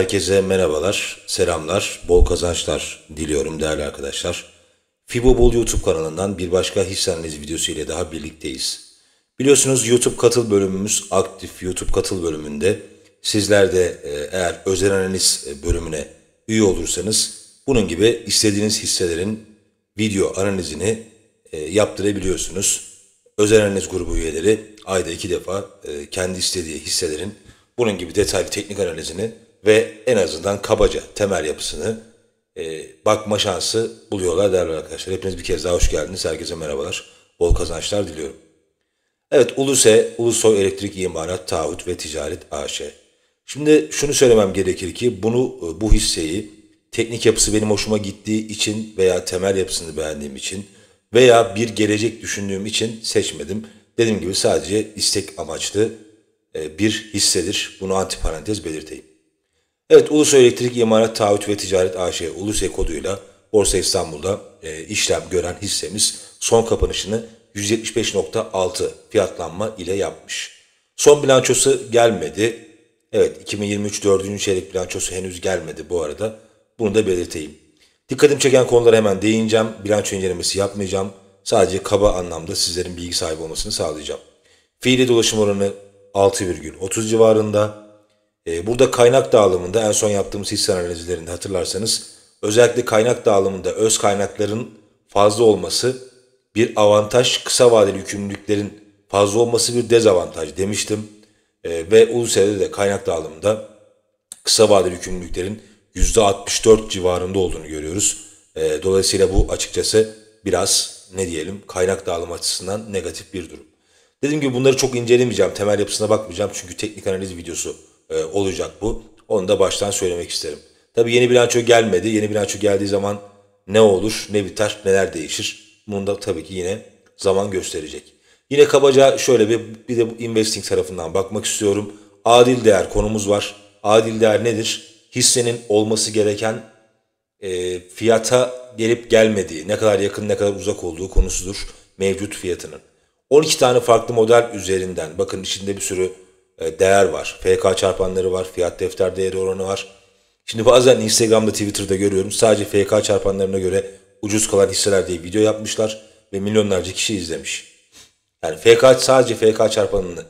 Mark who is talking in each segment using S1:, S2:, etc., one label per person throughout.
S1: Herkese merhabalar, selamlar, bol kazançlar diliyorum değerli arkadaşlar. Fibobol YouTube kanalından bir başka hisseniz videosu ile daha birlikteyiz. Biliyorsunuz YouTube katıl bölümümüz aktif YouTube katıl bölümünde. Sizler de e, eğer özel analiz e, bölümüne üye olursanız bunun gibi istediğiniz hisselerin video analizini e, yaptırabiliyorsunuz. Özel analiz grubu üyeleri ayda iki defa e, kendi istediği hisselerin bunun gibi detaylı teknik analizini ve en azından kabaca temel yapısını e, bakma şansı buluyorlar değerli arkadaşlar. Hepiniz bir kez daha hoş geldiniz. Herkese merhabalar. Bol kazançlar diliyorum. Evet Uluse, Ulusoy Elektrik İmarat, Taahhüt ve Ticaret AŞ. Şimdi şunu söylemem gerekir ki bunu e, bu hisseyi teknik yapısı benim hoşuma gittiği için veya temel yapısını beğendiğim için veya bir gelecek düşündüğüm için seçmedim. Dediğim gibi sadece istek amaçlı e, bir hissedir. Bunu antiparantez belirteyim. Evet Ulus Elektrik İmarat Taahhüt ve Ticaret AŞ Ulus koduyla Borsa İstanbul'da e, işlem gören hissemiz son kapanışını 175.6 fiyatlanma ile yapmış. Son bilançosu gelmedi. Evet 2023 4. çeyrek bilançosu henüz gelmedi bu arada. Bunu da belirteyim. Dikkatim çeken konulara hemen değineceğim. Bilanço incelemesi yapmayacağım. Sadece kaba anlamda sizlerin bilgi sahibi olmasını sağlayacağım. Fiili dolaşım oranı 6,30 civarında. Ee, burada kaynak dağılımında en son yaptığımız hisse analizlerinde hatırlarsanız özellikle kaynak dağılımında öz kaynakların fazla olması bir avantaj, kısa vadeli yükümlülüklerin fazla olması bir dezavantaj demiştim. E, ve ulusalde de kaynak dağılımında kısa vadeli yükümlülüklerin %64 civarında olduğunu görüyoruz. Ee, dolayısıyla bu açıkçası biraz ne diyelim kaynak dağılım açısından negatif bir durum. Dediğim gibi bunları çok incelemeyeceğim, temel yapısına bakmayacağım çünkü teknik analiz videosu e, olacak bu. Onu da baştan söylemek isterim. Tabii yeni bilanço gelmedi. Yeni bilanço geldiği zaman ne olur, ne biter, neler değişir? Bunu da tabii ki yine zaman gösterecek. Yine kabaca şöyle bir, bir de investing tarafından bakmak istiyorum. Adil değer konumuz var. Adil değer nedir? Hissenin olması gereken e, fiyata gelip gelmediği, ne kadar yakın ne kadar uzak olduğu konusudur mevcut fiyatının. 12 tane farklı model üzerinden bakın içinde bir sürü e, değer var. FK çarpanları var, fiyat defter değeri oranı var. Şimdi bazen Instagram'da, Twitter'da görüyorum sadece FK çarpanlarına göre ucuz kalan hisseler diye video yapmışlar ve milyonlarca kişi izlemiş. Yani FK sadece FK çarpanını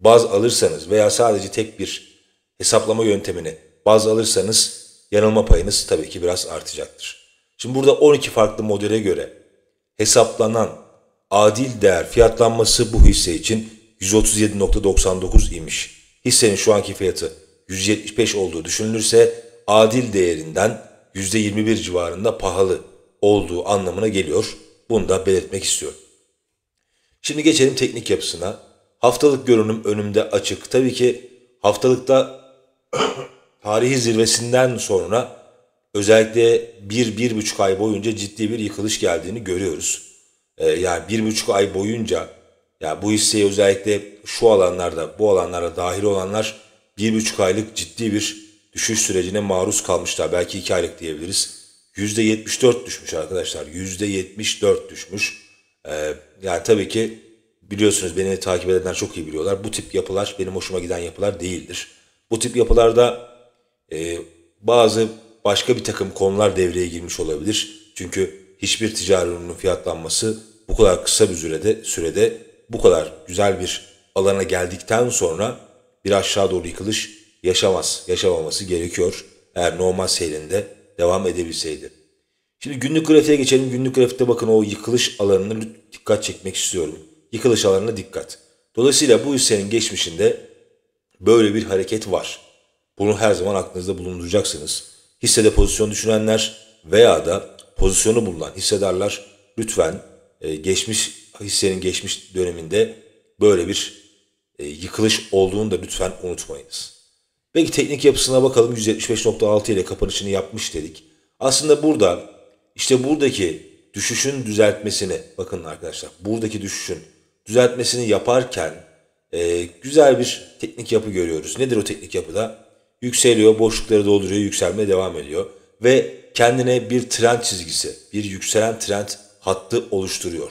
S1: baz alırsanız veya sadece tek bir hesaplama yöntemini baz alırsanız yanılma payınız tabii ki biraz artacaktır. Şimdi burada 12 farklı modele göre hesaplanan adil değer fiyatlanması bu hisse için 137.99 imiş. Hissenin şu anki fiyatı 175 olduğu düşünülürse adil değerinden %21 civarında pahalı olduğu anlamına geliyor. Bunu da belirtmek istiyorum. Şimdi geçelim teknik yapısına. Haftalık görünüm önümde açık. Tabii ki haftalıkta tarihi zirvesinden sonra özellikle 1-1,5 ay boyunca ciddi bir yıkılış geldiğini görüyoruz. Ee, yani 1,5 ay boyunca ya bu hisseye özellikle şu alanlarda, bu alanlara dahil olanlar bir buçuk aylık ciddi bir düşüş sürecine maruz kalmışlar. Belki iki aylık diyebiliriz. Yüzde %74 düşmüş arkadaşlar. yüzde %74 düşmüş. Ee, yani tabii ki biliyorsunuz beni takip edenler çok iyi biliyorlar. Bu tip yapılar benim hoşuma giden yapılar değildir. Bu tip yapılarda e, bazı başka bir takım konular devreye girmiş olabilir. Çünkü hiçbir ticari ürünün fiyatlanması bu kadar kısa bir sürede, sürede bu kadar güzel bir alana geldikten sonra bir aşağı doğru yıkılış yaşamaz, yaşamaması gerekiyor. Eğer normal seyrinde devam edebilseydi. Şimdi günlük grafiğe geçelim. Günlük grafikte bakın o yıkılış alanına dikkat çekmek istiyorum. Yıkılış alanına dikkat. Dolayısıyla bu hissenin geçmişinde böyle bir hareket var. Bunu her zaman aklınızda bulunduracaksınız. Hissede pozisyon düşünenler veya da pozisyonu bulunan hissedarlar lütfen e, geçmiş hissenin geçmiş döneminde böyle bir e, yıkılış olduğunu da lütfen unutmayınız. Peki teknik yapısına bakalım 175.6 ile kapanışını yapmış dedik. Aslında burada işte buradaki düşüşün düzeltmesini bakın arkadaşlar buradaki düşüşün düzeltmesini yaparken e, güzel bir teknik yapı görüyoruz. Nedir o teknik yapıda? Yükseliyor, boşlukları dolduruyor, yükselmeye devam ediyor ve kendine bir trend çizgisi, bir yükselen trend hattı oluşturuyor.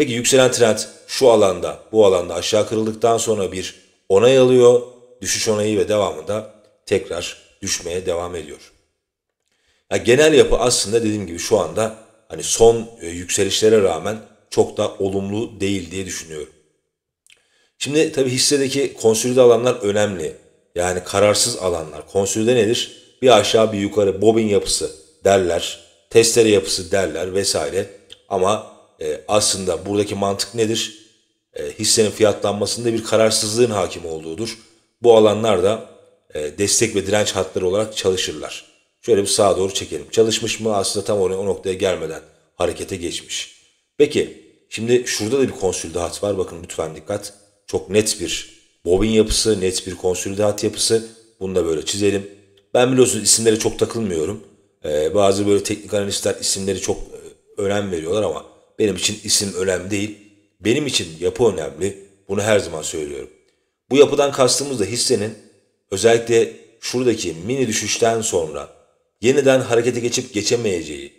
S1: Peki yükselen trend şu alanda, bu alanda aşağı kırıldıktan sonra bir onay alıyor, düşüş onayı ve devamında tekrar düşmeye devam ediyor. Ya genel yapı aslında dediğim gibi şu anda hani son e, yükselişlere rağmen çok da olumlu değil diye düşünüyorum. Şimdi tabii hissedeki konsolide alanlar önemli. Yani kararsız alanlar. Konsolide nedir? Bir aşağı bir yukarı bobin yapısı derler, testere yapısı derler vesaire. Ama e, aslında buradaki mantık nedir? E, hissenin fiyatlanmasında bir kararsızlığın hakim olduğudur. Bu alanlar da e, destek ve direnç hatları olarak çalışırlar. Şöyle bir sağa doğru çekelim. Çalışmış mı aslında tam oraya o noktaya gelmeden harekete geçmiş. Peki şimdi şurada da bir konsolidat var. Bakın lütfen dikkat. Çok net bir bobin yapısı, net bir konsolidat yapısı. Bunu da böyle çizelim. Ben biliyorsunuz isimlere çok takılmıyorum. Ee, bazı böyle teknik analistler isimleri çok e, önem veriyorlar ama benim için isim önemli değil, benim için yapı önemli. Bunu her zaman söylüyorum. Bu yapıdan kastımız da hissenin özellikle şuradaki mini düşüşten sonra yeniden harekete geçip geçemeyeceği,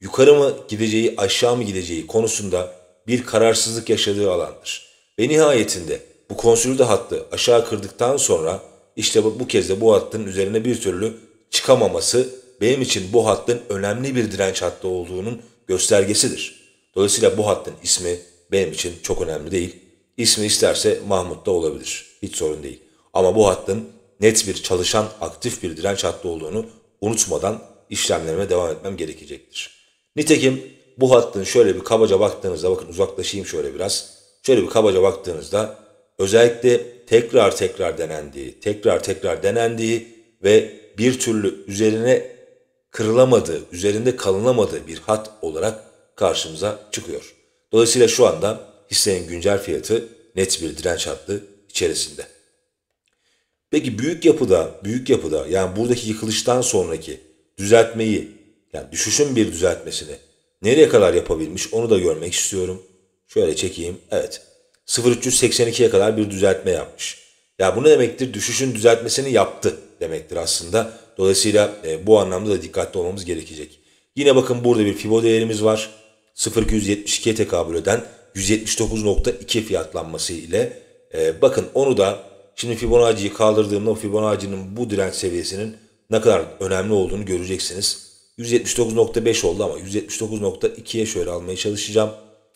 S1: yukarı mı gideceği, aşağı mı gideceği konusunda bir kararsızlık yaşadığı alandır. Ve nihayetinde bu konsolide hattı aşağı kırdıktan sonra işte bu, bu kez de bu hattın üzerine bir türlü çıkamaması benim için bu hattın önemli bir direnç hattı olduğunun göstergesidir. Dolayısıyla bu hattın ismi benim için çok önemli değil. İsmi isterse Mahmut da olabilir. Hiç sorun değil. Ama bu hattın net bir çalışan, aktif bir direnç hattı olduğunu unutmadan işlemlerime devam etmem gerekecektir. Nitekim bu hattın şöyle bir kabaca baktığınızda, bakın uzaklaşayım şöyle biraz. Şöyle bir kabaca baktığınızda özellikle tekrar tekrar denendiği, tekrar tekrar denendiği ve bir türlü üzerine kırılamadığı, üzerinde kalınamadığı bir hat olarak karşımıza çıkıyor. Dolayısıyla şu anda hissenin güncel fiyatı net bir direnç hattı içerisinde. Peki büyük yapıda, büyük yapıda yani buradaki yıkılıştan sonraki düzeltmeyi, yani düşüşün bir düzeltmesini nereye kadar yapabilmiş onu da görmek istiyorum. Şöyle çekeyim. Evet. 0382'ye kadar bir düzeltme yapmış. Ya bu ne demektir? Düşüşün düzeltmesini yaptı demektir aslında. Dolayısıyla e, bu anlamda da dikkatli olmamız gerekecek. Yine bakın burada bir fibo değerimiz var. 0,272'ye tekabül eden 179.2 fiyatlanması ile e, bakın onu da şimdi Fibonacci'yi kaldırdığımda Fibonacci'nin bu direnç seviyesinin ne kadar önemli olduğunu göreceksiniz. 179.5 oldu ama 179.2'ye şöyle almaya çalışacağım.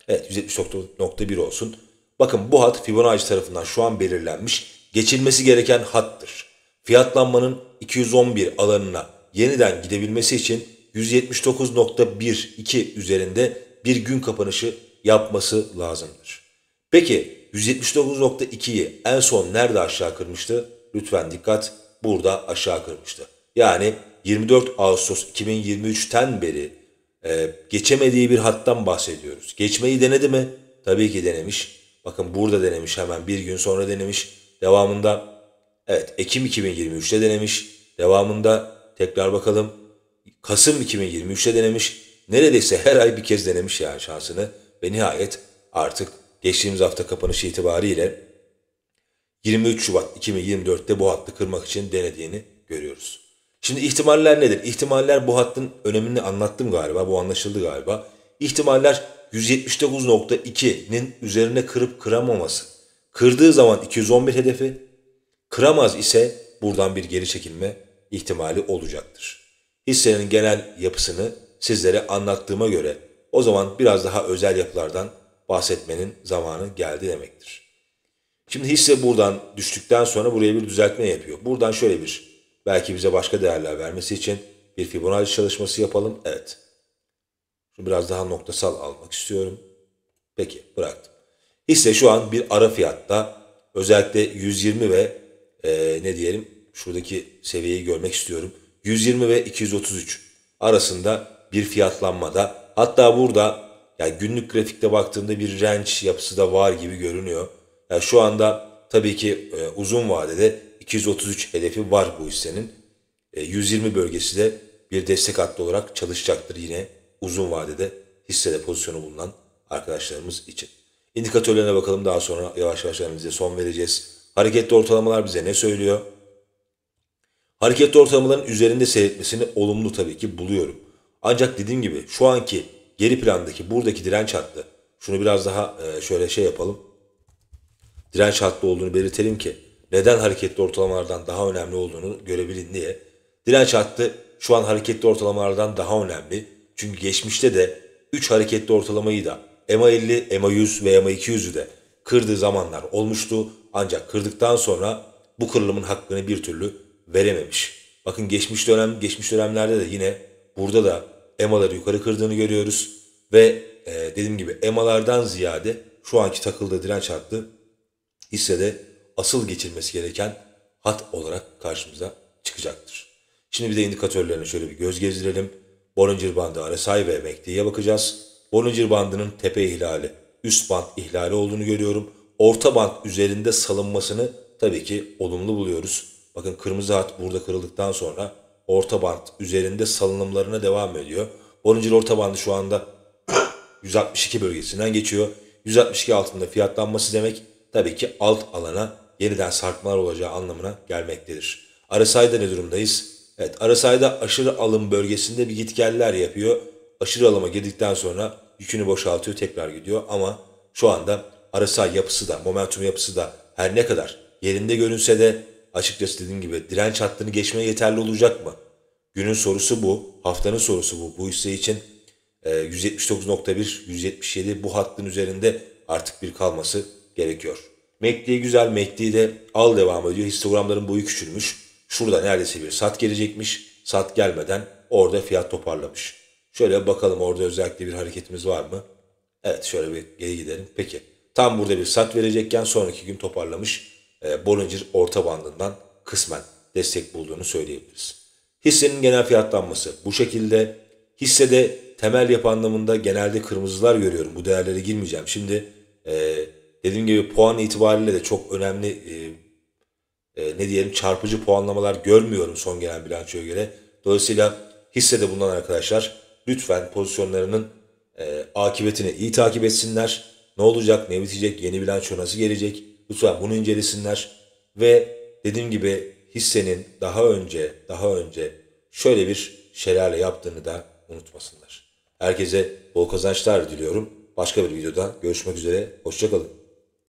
S1: Evet 179.1 olsun. Bakın bu hat Fibonacci tarafından şu an belirlenmiş. Geçilmesi gereken hattır. Fiyatlanmanın 211 alanına yeniden gidebilmesi için 179.1 2 üzerinde bir gün kapanışı yapması lazımdır. Peki 179.2'yi en son nerede aşağı kırmıştı? Lütfen dikkat burada aşağı kırmıştı. Yani 24 Ağustos 2023'ten beri e, geçemediği bir hattan bahsediyoruz. Geçmeyi denedi mi? Tabii ki denemiş. Bakın burada denemiş hemen bir gün sonra denemiş. Devamında evet Ekim 2023'te denemiş. Devamında tekrar bakalım Kasım 2023'te denemiş neredeyse her ay bir kez denemiş ya şansını ve nihayet artık geçtiğimiz hafta kapanışı itibariyle 23 Şubat 2024'te bu hattı kırmak için denediğini görüyoruz. Şimdi ihtimaller nedir? İhtimaller bu hattın önemini anlattım galiba, bu anlaşıldı galiba. İhtimaller 179.2'nin üzerine kırıp kıramaması. Kırdığı zaman 211 hedefi, kıramaz ise buradan bir geri çekilme ihtimali olacaktır. Hissenin genel yapısını sizlere anlattığıma göre o zaman biraz daha özel yapılardan bahsetmenin zamanı geldi demektir. Şimdi hisse buradan düştükten sonra buraya bir düzeltme yapıyor. Buradan şöyle bir belki bize başka değerler vermesi için bir Fibonacci çalışması yapalım. Evet. Şunu biraz daha noktasal almak istiyorum. Peki bıraktım. Hisse şu an bir ara fiyatta özellikle 120 ve e, ne diyelim şuradaki seviyeyi görmek istiyorum. 120 ve 233 arasında bir fiyatlanmada hatta burada ya günlük grafikte baktığımda bir range yapısı da var gibi görünüyor. ya şu anda tabii ki e, uzun vadede 233 hedefi var bu hissenin. E, 120 bölgesi de bir destek hattı olarak çalışacaktır yine uzun vadede hissede pozisyonu bulunan arkadaşlarımız için. İndikatörlerine bakalım daha sonra yavaş yavaş analize son vereceğiz. Hareketli ortalamalar bize ne söylüyor? Hareketli ortalamaların üzerinde seyretmesini olumlu tabii ki buluyorum. Ancak dediğim gibi şu anki geri plandaki buradaki direnç hattı. Şunu biraz daha e, şöyle şey yapalım. Direnç hattı olduğunu belirtelim ki neden hareketli ortalamalardan daha önemli olduğunu görebilin diye. Direnç hattı şu an hareketli ortalamalardan daha önemli. Çünkü geçmişte de 3 hareketli ortalamayı da EMA 50, EMA 100 ve EMA 200'ü de kırdığı zamanlar olmuştu. Ancak kırdıktan sonra bu kırılımın hakkını bir türlü verememiş. Bakın geçmiş dönem, geçmiş dönemlerde de yine burada da EMA'ları yukarı kırdığını görüyoruz. Ve e, dediğim gibi EMA'lardan ziyade şu anki takıldığı direnç hattı hissede asıl geçilmesi gereken hat olarak karşımıza çıkacaktır. Şimdi bir de indikatörlerine şöyle bir göz gezdirelim. Bollinger bandı RSI ve MACD'ye e bakacağız. Bollinger bandının tepe ihlali, üst band ihlali olduğunu görüyorum. Orta band üzerinde salınmasını tabii ki olumlu buluyoruz. Bakın kırmızı hat burada kırıldıktan sonra orta bant üzerinde salınımlarına devam ediyor. 10. orta bandı şu anda 162 bölgesinden geçiyor. 162 altında fiyatlanması demek tabii ki alt alana yeniden sarkmalar olacağı anlamına gelmektedir. Arasay'da ne durumdayız? Evet Arasay'da aşırı alım bölgesinde bir gitgeller yapıyor. Aşırı alıma girdikten sonra yükünü boşaltıyor tekrar gidiyor ama şu anda Arasay yapısı da momentum yapısı da her ne kadar yerinde görünse de Açıkçası dediğim gibi direnç hattını geçmeye yeterli olacak mı? Günün sorusu bu. Haftanın sorusu bu. Bu hisse için 179.1, e, 177 bu hattın üzerinde artık bir kalması gerekiyor. Mekli güzel. Mekli de al devam ediyor. Histogramların boyu küçülmüş. Şurada neredeyse bir sat gelecekmiş. Sat gelmeden orada fiyat toparlamış. Şöyle bakalım orada özellikle bir hareketimiz var mı? Evet şöyle bir geri gidelim. Peki tam burada bir sat verecekken sonraki gün toparlamış. E, Bollinger orta bandından kısmen destek bulduğunu söyleyebiliriz. Hissenin genel fiyatlanması bu şekilde. Hissede temel yapı anlamında genelde kırmızılar görüyorum. Bu değerlere girmeyeceğim. Şimdi e, dediğim gibi puan itibariyle de çok önemli e, ne diyelim çarpıcı puanlamalar görmüyorum son gelen bilançoya göre. Dolayısıyla hissede bulunan arkadaşlar lütfen pozisyonlarının e, akıbetini iyi takip etsinler. Ne olacak, ne bitecek, yeni bilanço nasıl gelecek, Lütfen bunu incelesinler ve dediğim gibi hissenin daha önce daha önce şöyle bir şelale yaptığını da unutmasınlar. Herkese bol kazançlar diliyorum. Başka bir videoda görüşmek üzere. Hoşçakalın.